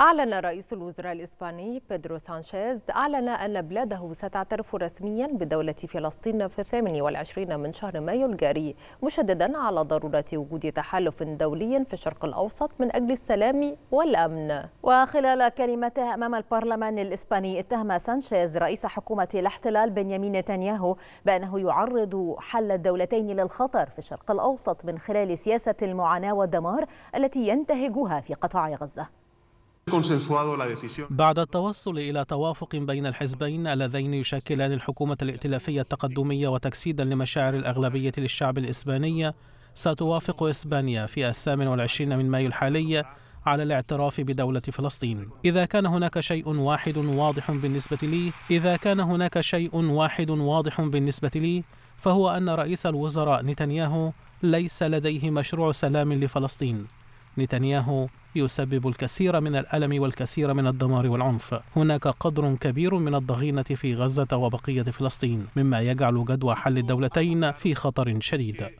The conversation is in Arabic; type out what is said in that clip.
أعلن رئيس الوزراء الإسباني بيدرو سانشيز أعلن أن بلاده ستعترف رسميا بدولة فلسطين في 28 من شهر مايو الجاري مشددا على ضرورة وجود تحالف دولي في الشرق الأوسط من أجل السلام والأمن وخلال كلمته أمام البرلمان الإسباني اتهم سانشيز رئيس حكومة الاحتلال بنيامين نتنياهو بأنه يعرض حل الدولتين للخطر في الشرق الأوسط من خلال سياسة المعاناة والدمار التي ينتهجها في قطاع غزة بعد التوصل إلى توافق بين الحزبين اللذين يشكلان الحكومة الائتلافية التقدمية وتجسيدا لمشاعر الأغلبية للشعب الإسباني ستوافق إسبانيا في الثامن والعشرين من مايو الحالي على الاعتراف بدولة فلسطين إذا كان هناك شيء واحد واضح بالنسبة لي إذا كان هناك شيء واحد واضح بالنسبة لي فهو أن رئيس الوزراء نتنياهو ليس لديه مشروع سلام لفلسطين نتنياهو يسبب الكثير من الألم والكثير من الدمار والعنف هناك قدر كبير من الضغينة في غزة وبقية فلسطين مما يجعل جدوى حل الدولتين في خطر شديد